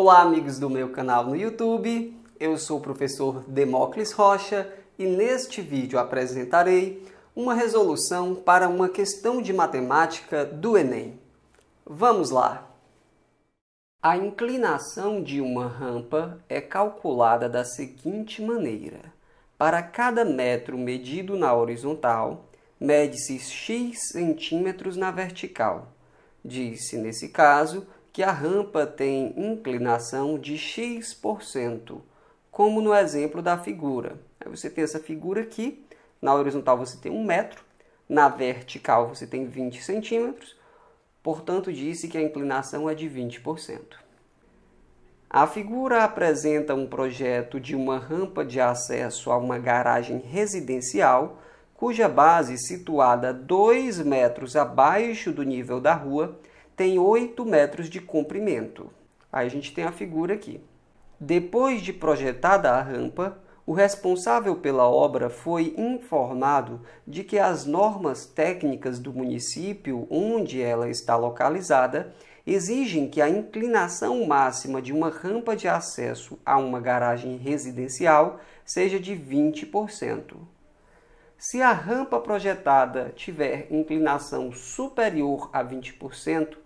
Olá, amigos do meu canal no YouTube. Eu sou o professor Demócles Rocha e neste vídeo apresentarei uma resolução para uma questão de matemática do Enem. Vamos lá! A inclinação de uma rampa é calculada da seguinte maneira. Para cada metro medido na horizontal, mede-se x centímetros na vertical. Diz-se, nesse caso, que a rampa tem inclinação de x%, como no exemplo da figura. Aí você tem essa figura aqui, na horizontal você tem 1 metro, na vertical você tem 20 centímetros, portanto disse que a inclinação é de 20%. A figura apresenta um projeto de uma rampa de acesso a uma garagem residencial, cuja base, situada 2 metros abaixo do nível da rua, tem 8 metros de comprimento. Aí a gente tem a figura aqui. Depois de projetada a rampa, o responsável pela obra foi informado de que as normas técnicas do município onde ela está localizada exigem que a inclinação máxima de uma rampa de acesso a uma garagem residencial seja de 20%. Se a rampa projetada tiver inclinação superior a 20%,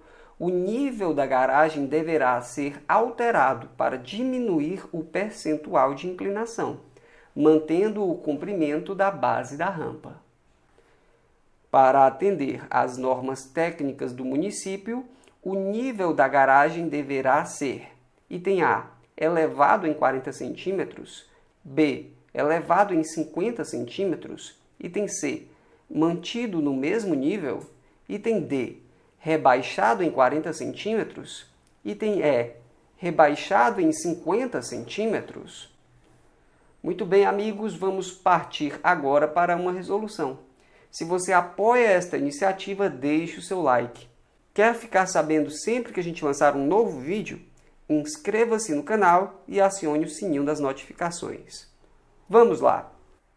o nível da garagem deverá ser alterado para diminuir o percentual de inclinação, mantendo o comprimento da base da rampa. Para atender às normas técnicas do município, o nível da garagem deverá ser: item A, elevado em 40 centímetros, B, elevado em 50 centímetros, item C, mantido no mesmo nível, item D, rebaixado em 40 centímetros, item E rebaixado em 50 centímetros. Muito bem, amigos, vamos partir agora para uma resolução. Se você apoia esta iniciativa, deixe o seu like. Quer ficar sabendo sempre que a gente lançar um novo vídeo? Inscreva-se no canal e acione o sininho das notificações. Vamos lá!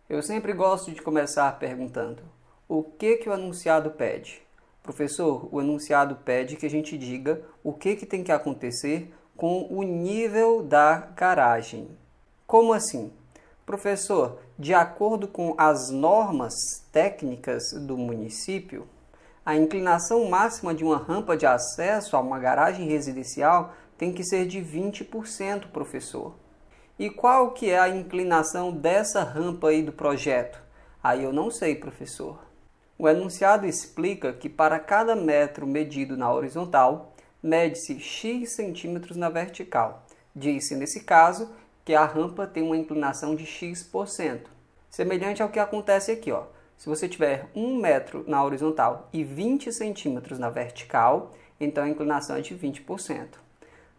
Eu sempre gosto de começar perguntando: o que, que o anunciado pede? Professor, o enunciado pede que a gente diga o que, que tem que acontecer com o nível da garagem. Como assim? Professor, de acordo com as normas técnicas do município, a inclinação máxima de uma rampa de acesso a uma garagem residencial tem que ser de 20%, professor. E qual que é a inclinação dessa rampa aí do projeto? Aí eu não sei, professor. O enunciado explica que para cada metro medido na horizontal, mede-se x centímetros na vertical. Diz-se, nesse caso, que a rampa tem uma inclinação de x%. Semelhante ao que acontece aqui. Ó. Se você tiver 1 metro na horizontal e 20 centímetros na vertical, então a inclinação é de 20%.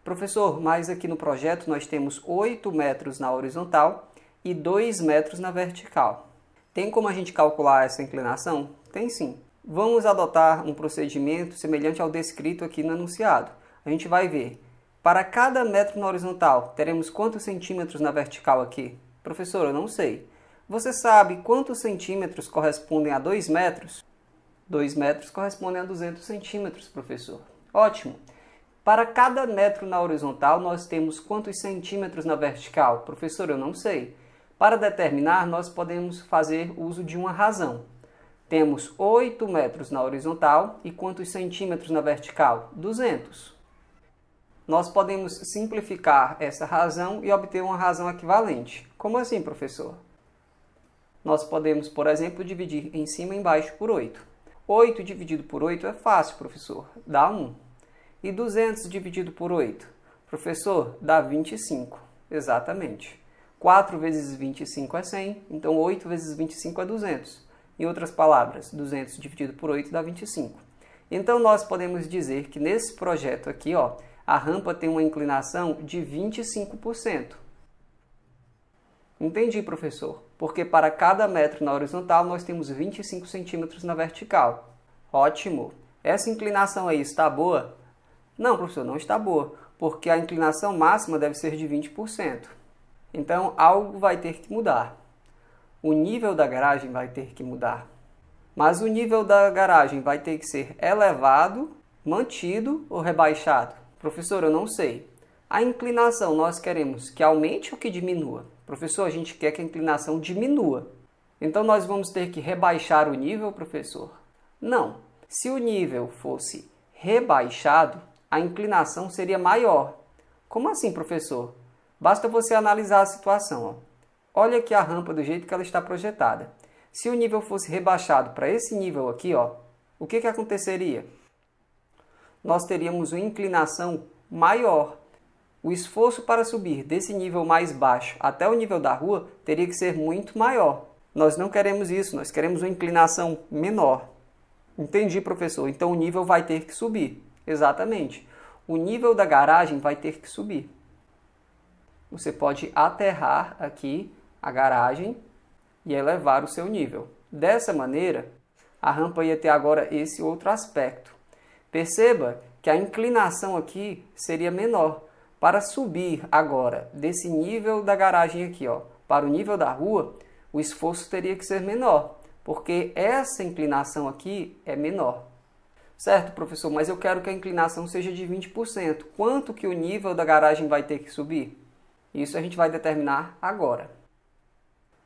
Professor, mas aqui no projeto nós temos 8 metros na horizontal e 2 metros na vertical. Tem como a gente calcular essa inclinação? Tem sim. Vamos adotar um procedimento semelhante ao descrito aqui no anunciado. A gente vai ver. Para cada metro na horizontal, teremos quantos centímetros na vertical aqui? Professor, eu não sei. Você sabe quantos centímetros correspondem a 2 metros? 2 metros correspondem a 200 centímetros, professor. Ótimo! Para cada metro na horizontal, nós temos quantos centímetros na vertical? Professor, eu não sei. Para determinar, nós podemos fazer uso de uma razão. Temos 8 metros na horizontal e quantos centímetros na vertical? 200. Nós podemos simplificar essa razão e obter uma razão equivalente. Como assim, professor? Nós podemos, por exemplo, dividir em cima e embaixo por 8. 8 dividido por 8 é fácil, professor, dá 1. E 200 dividido por 8? Professor, dá 25. Exatamente. 4 vezes 25 é 100, então 8 vezes 25 é 200. Em outras palavras, 200 dividido por 8 dá 25. Então nós podemos dizer que nesse projeto aqui, ó, a rampa tem uma inclinação de 25%. Entendi, professor. Porque para cada metro na horizontal nós temos 25 centímetros na vertical. Ótimo. Essa inclinação aí está boa? Não, professor, não está boa, porque a inclinação máxima deve ser de 20%. Então algo vai ter que mudar. O nível da garagem vai ter que mudar. Mas o nível da garagem vai ter que ser elevado, mantido ou rebaixado? Professor, eu não sei. A inclinação nós queremos que aumente ou que diminua? Professor, a gente quer que a inclinação diminua. Então nós vamos ter que rebaixar o nível, professor? Não. Se o nível fosse rebaixado, a inclinação seria maior. Como assim, professor? Basta você analisar a situação. Ó olha aqui a rampa do jeito que ela está projetada. Se o nível fosse rebaixado para esse nível aqui, ó, o que, que aconteceria? Nós teríamos uma inclinação maior. O esforço para subir desse nível mais baixo até o nível da rua teria que ser muito maior. Nós não queremos isso, nós queremos uma inclinação menor. Entendi, professor. Então o nível vai ter que subir. Exatamente. O nível da garagem vai ter que subir. Você pode aterrar aqui a garagem e elevar o seu nível. Dessa maneira, a rampa ia ter agora esse outro aspecto. Perceba que a inclinação aqui seria menor. Para subir agora desse nível da garagem aqui, ó, para o nível da rua, o esforço teria que ser menor, porque essa inclinação aqui é menor. Certo, professor, mas eu quero que a inclinação seja de 20%. Quanto que o nível da garagem vai ter que subir? Isso a gente vai determinar agora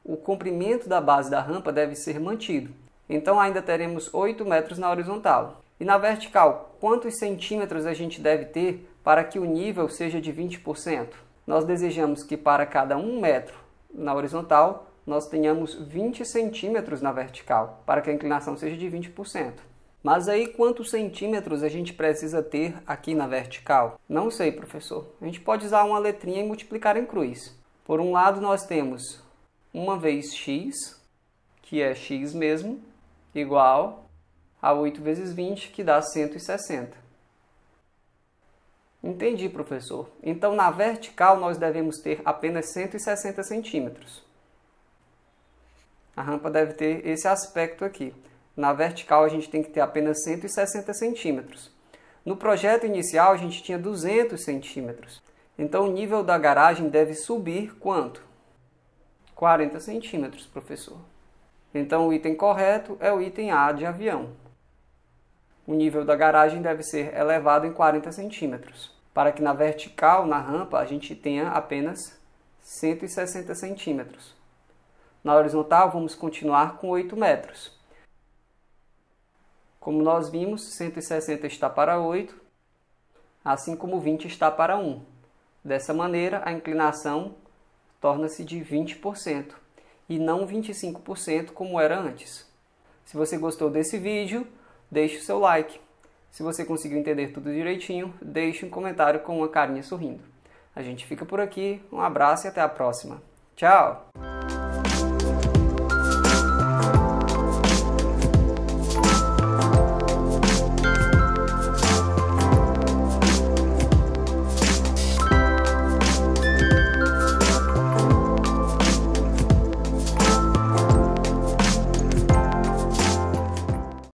o comprimento da base da rampa deve ser mantido. Então ainda teremos 8 metros na horizontal. E na vertical, quantos centímetros a gente deve ter para que o nível seja de 20%? Nós desejamos que para cada 1 metro na horizontal, nós tenhamos 20 centímetros na vertical, para que a inclinação seja de 20%. Mas aí quantos centímetros a gente precisa ter aqui na vertical? Não sei, professor. A gente pode usar uma letrinha e multiplicar em cruz. Por um lado nós temos 1 vez x, que é x mesmo, igual a 8 vezes 20, que dá 160. Entendi, professor. Então, na vertical, nós devemos ter apenas 160 centímetros. A rampa deve ter esse aspecto aqui. Na vertical, a gente tem que ter apenas 160 centímetros. No projeto inicial, a gente tinha 200 centímetros. Então, o nível da garagem deve subir quanto? 40 centímetros, professor. Então o item correto é o item A de avião. O nível da garagem deve ser elevado em 40 centímetros, para que na vertical, na rampa, a gente tenha apenas 160 centímetros. Na horizontal, vamos continuar com 8 metros. Como nós vimos, 160 está para 8, assim como 20 está para 1. Dessa maneira, a inclinação torna-se de 20% e não 25% como era antes. Se você gostou desse vídeo, deixe o seu like. Se você conseguiu entender tudo direitinho, deixe um comentário com uma carinha sorrindo. A gente fica por aqui, um abraço e até a próxima. Tchau!